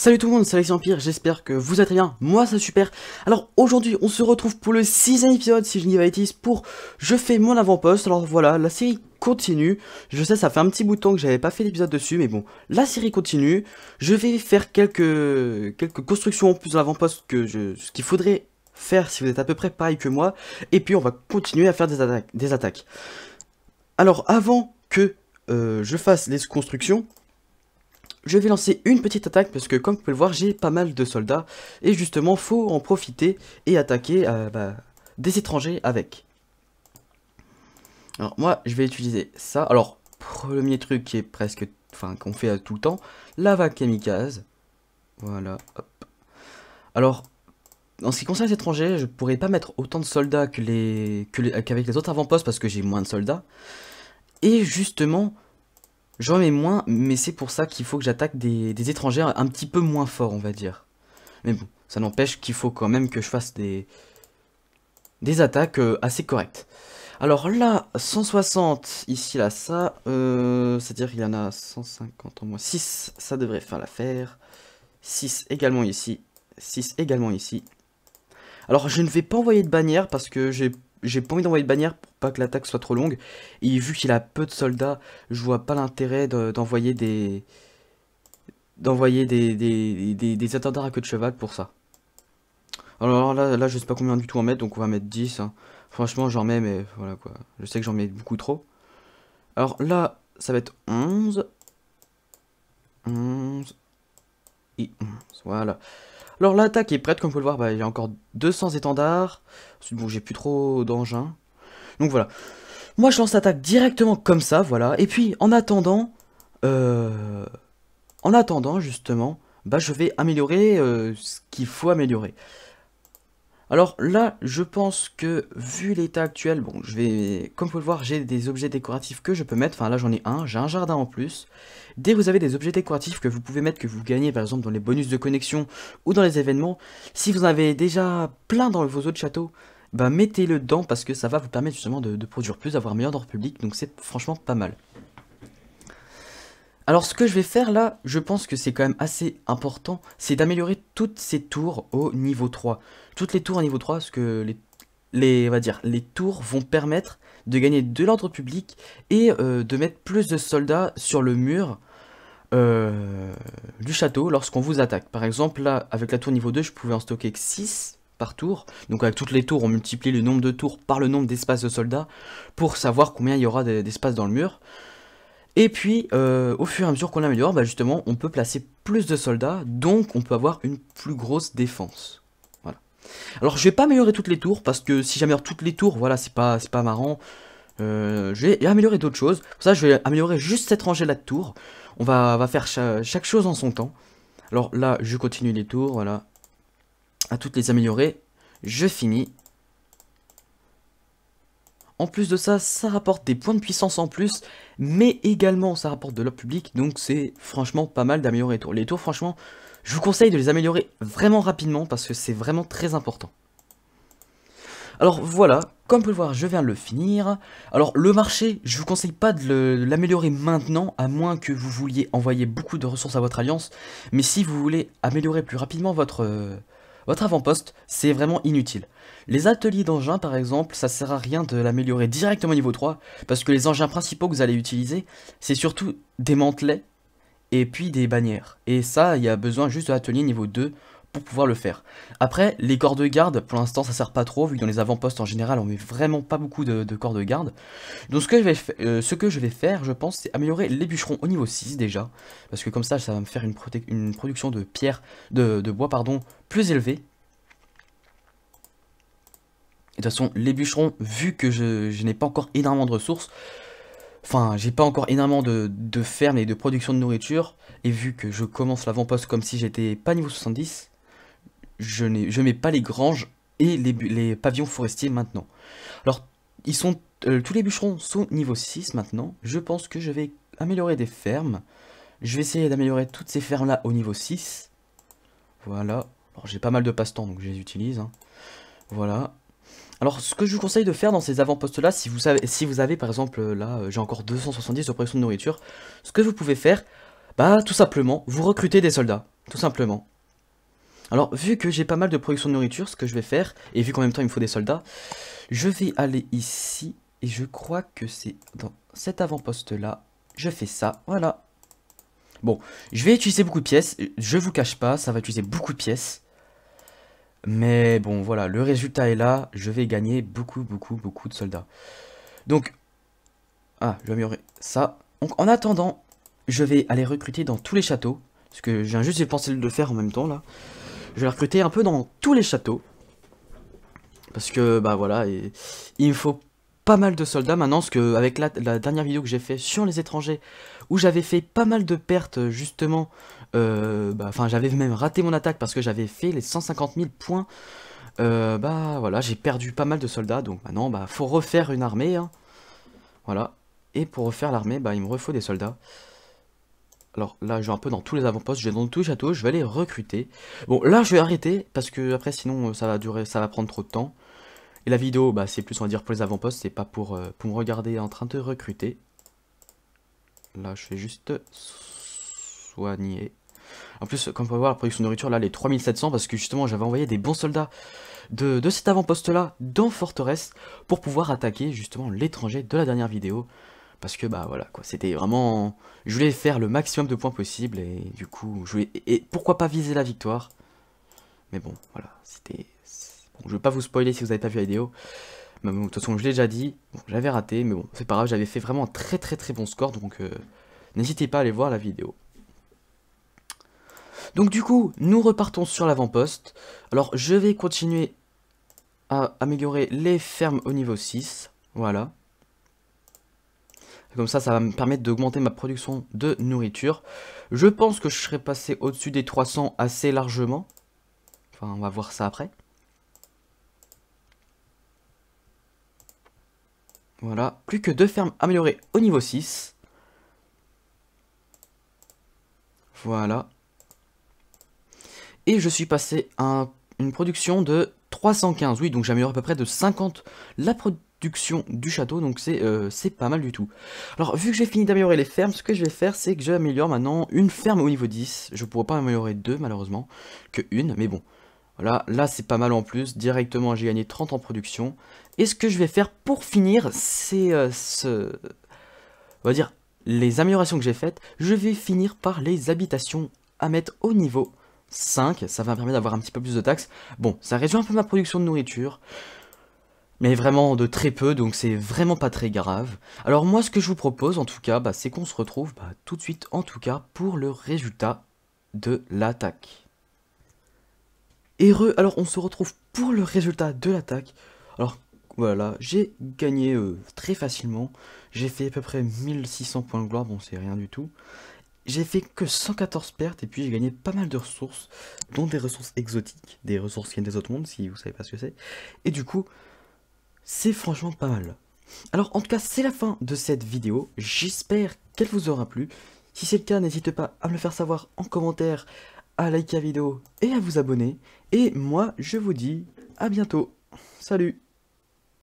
Salut tout le monde, c'est Alexis Empire, j'espère que vous êtes bien, moi c'est super. Alors aujourd'hui on se retrouve pour le sixième épisode si je n'y vais pour Je fais mon avant-poste. Alors voilà, la série continue. Je sais ça fait un petit bout de temps que j'avais pas fait d'épisode dessus, mais bon, la série continue. Je vais faire quelques, quelques constructions en plus de l'avant-poste que ce qu'il faudrait faire si vous êtes à peu près pareil que moi. Et puis on va continuer à faire des, attaques. des attaques. Alors avant que euh, je fasse les constructions, je vais lancer une petite attaque parce que comme vous pouvez le voir j'ai pas mal de soldats et justement faut en profiter et attaquer euh, bah, des étrangers avec. Alors moi je vais utiliser ça, alors premier truc qui est presque, enfin qu'on fait euh, tout le temps, la vague kamikaze, voilà, hop. Alors en ce qui concerne les étrangers je pourrais pas mettre autant de soldats qu'avec les, que les, les autres avant-postes parce que j'ai moins de soldats et justement J'en mets moins, mais c'est pour ça qu'il faut que j'attaque des, étrangers étrangères un petit peu moins forts, on va dire. Mais bon, ça n'empêche qu'il faut quand même que je fasse des, des attaques euh, assez correctes. Alors là, 160, ici, là, ça, euh, c'est-à-dire qu'il y en a 150 en moins. 6, ça devrait faire l'affaire. 6 également ici, 6 également ici. Alors je ne vais pas envoyer de bannière parce que j'ai j'ai pas envie d'envoyer de bannière pour pas que l'attaque soit trop longue. Et vu qu'il a peu de soldats, je vois pas l'intérêt d'envoyer des d'envoyer des, des, des, à queue de cheval pour ça. Alors là, là, je sais pas combien du tout en mettre, donc on va mettre 10. Hein. Franchement, j'en mets, mais voilà quoi. Je sais que j'en mets beaucoup trop. Alors là, ça va être 11. 11. Et 11, voilà. Alors l'attaque est prête, comme vous pouvez le voir, bah, il y a encore 200 étendards bon, j'ai plus trop d'engins. Donc voilà. Moi, je lance l'attaque directement comme ça, voilà. Et puis, en attendant, euh, en attendant, justement, bah, je vais améliorer euh, ce qu'il faut améliorer. Alors là, je pense que vu l'état actuel, bon, je vais, comme vous pouvez le voir, j'ai des objets décoratifs que je peux mettre. Enfin, là, j'en ai un, j'ai un jardin en plus. Dès que vous avez des objets décoratifs que vous pouvez mettre, que vous gagnez, par exemple, dans les bonus de connexion ou dans les événements, si vous en avez déjà plein dans vos autres châteaux, bah, mettez-le dedans parce que ça va vous permettre justement de, produire plus, d'avoir un meilleur ordre public, donc c'est franchement pas mal. Alors ce que je vais faire là, je pense que c'est quand même assez important, c'est d'améliorer toutes ces tours au niveau 3. Toutes les tours au niveau 3, parce que les, les, va dire, les tours vont permettre de gagner de l'ordre public et euh, de mettre plus de soldats sur le mur euh, du château lorsqu'on vous attaque. Par exemple là, avec la tour niveau 2, je pouvais en stocker que 6, par tour. Donc avec toutes les tours, on multiplie le nombre de tours par le nombre d'espaces de soldats pour savoir combien il y aura d'espaces dans le mur. Et puis, euh, au fur et à mesure qu'on améliore, bah justement, on peut placer plus de soldats, donc on peut avoir une plus grosse défense. Voilà. Alors, je vais pas améliorer toutes les tours, parce que si j'améliore toutes les tours, voilà, c'est pas, pas marrant. Euh, je vais améliorer d'autres choses. ça, je vais améliorer juste cette rangée-là de tours. On va, va faire chaque chose en son temps. Alors là, je continue les tours, voilà à toutes les améliorer. Je finis. En plus de ça, ça rapporte des points de puissance en plus, mais également ça rapporte de l'op public, donc c'est franchement pas mal d'améliorer les tours. Les tours, franchement, je vous conseille de les améliorer vraiment rapidement parce que c'est vraiment très important. Alors voilà, comme vous pouvez le voir, je viens de le finir. Alors le marché, je vous conseille pas de l'améliorer maintenant, à moins que vous vouliez envoyer beaucoup de ressources à votre alliance. Mais si vous voulez améliorer plus rapidement votre, euh, votre avant-poste, c'est vraiment inutile. Les ateliers d'engins par exemple, ça sert à rien de l'améliorer directement au niveau 3, parce que les engins principaux que vous allez utiliser, c'est surtout des mantelets et puis des bannières. Et ça, il y a besoin juste d'ateliers niveau 2 pour pouvoir le faire. Après, les corps de garde, pour l'instant, ça sert pas trop, vu que dans les avant-postes, en général, on met vraiment pas beaucoup de, corps de garde. Donc ce que, je vais euh, ce que je vais faire, je pense, c'est améliorer les bûcherons au niveau 6, déjà, parce que comme ça, ça va me faire une, production de pierre, de, bois, pardon, plus élevée, de toute façon, les bûcherons, vu que je, n'ai pas encore énormément de ressources, enfin, j'ai pas encore énormément de, de fermes et de production de nourriture, et vu que je commence l'avant-poste comme si j'étais pas niveau 70, je ne mets pas les granges et les, pavillons forestiers maintenant. Alors, ils sont, euh, tous les bûcherons sont niveau 6 maintenant. Je pense que je vais améliorer des fermes. Je vais essayer d'améliorer toutes ces fermes-là au niveau 6. Voilà. Alors, j'ai pas mal de passe-temps, donc je les utilise. Hein. Voilà. Alors, ce que je vous conseille de faire dans ces avant-postes-là, si, vous si vous avez, par exemple, euh, là, euh, j'ai encore 270 de production de nourriture, ce que vous pouvez faire, bah, tout simplement, vous recrutez des soldats. Tout simplement. Alors, vu que j'ai pas mal de production de nourriture, ce que je vais faire, et vu qu'en même temps il me faut des soldats, je vais aller ici, et je crois que c'est dans cet avant-poste-là. Je fais ça, voilà. Bon, je vais utiliser beaucoup de pièces, je vous cache pas, ça va utiliser beaucoup de pièces. Mais bon, voilà, le résultat est là, je vais gagner beaucoup, beaucoup, beaucoup de soldats. Donc, ah, je vais améliorer ça. Donc, en attendant, je vais aller recruter dans tous les châteaux, parce que j'ai juste pensé de le faire en même temps, là. Je vais recruter un peu dans tous les châteaux. Parce que, bah voilà, il me faut pas mal de soldats maintenant, parce que avec la, dernière vidéo que j'ai fait sur les étrangers, où j'avais fait pas mal de pertes justement, euh, bah, enfin j'avais même raté mon attaque parce que j'avais fait les 150 000 points, euh, bah voilà, j'ai perdu pas mal de soldats, donc maintenant bah faut refaire une armée, hein. voilà, et pour refaire l'armée, bah il me refaut des soldats. Alors là, je vais un peu dans tous les avant-postes, je vais dans tous les châteaux, je vais aller recruter. Bon, là, je vais arrêter, parce que après, sinon, euh, ça va durer, ça va prendre trop de temps. Et la vidéo, bah, c'est plus, on va dire, pour les avant-postes, c'est pas pour, euh, pour me regarder en train de recruter. Là, je vais juste soigner. En plus, comme vous pouvez voir, la production de nourriture, là, les 3700, parce que justement, j'avais envoyé des bons soldats de, de cet avant-poste-là dans Forteresse pour pouvoir attaquer, justement, l'étranger de la dernière vidéo parce que bah voilà quoi, c'était vraiment, je voulais faire le maximum de points possible et du coup je et pourquoi pas viser la victoire, mais bon voilà, c'était, bon, je vais pas vous spoiler si vous n'avez pas vu la vidéo, de toute façon je l'ai déjà dit, j'avais raté, mais bon c'est pas grave, j'avais fait vraiment un très très très bon score donc euh, n'hésitez pas à aller voir la vidéo. Donc du coup, nous repartons sur l'avant-poste. Alors je vais continuer à améliorer les fermes au niveau 6. Voilà. Comme ça, ça va me permettre d'augmenter ma production de nourriture. Je pense que je serai passé au-dessus des 300 assez largement. Enfin, on va voir ça après. Voilà, plus que deux fermes améliorées au niveau 6. Voilà. Et je suis passé à une production de 315, oui, donc j'améliore à peu près de 50 la, production production du château, donc c'est euh, c'est pas mal du tout. Alors vu que j'ai fini d'améliorer les fermes, ce que je vais faire c'est que j'améliore maintenant une ferme au niveau 10, je pourrais pas améliorer deux malheureusement, que une, mais bon. Voilà, là c'est pas mal en plus, directement j'ai gagné 30 en production. Et ce que je vais faire pour finir, c'est euh, ce... On va dire les améliorations que j'ai faites, je vais finir par les habitations à mettre au niveau 5, ça va me permettre d'avoir un petit peu plus de taxes. Bon, ça réduit un peu ma production de nourriture, mais vraiment de très peu, donc c'est vraiment pas très grave. Alors moi ce que je vous propose en tout cas, bah, c'est qu'on se retrouve bah, tout de suite en tout cas pour le résultat de l'attaque. Heureux, alors on se retrouve pour le résultat de l'attaque. Alors voilà, j'ai gagné euh, très facilement, j'ai fait à peu près 1600 points de gloire, bon c'est rien du tout. J'ai fait que 114 pertes et puis j'ai gagné pas mal de ressources, dont des ressources exotiques, des ressources qui viennent des autres mondes si vous savez pas ce que c'est. Et du coup, c'est franchement pas mal. Alors en tout cas c'est la fin de cette vidéo, j'espère qu'elle vous aura plu. Si c'est le cas n'hésitez pas à me le faire savoir en commentaire, à liker la vidéo et à vous abonner. Et moi je vous dis à bientôt, salut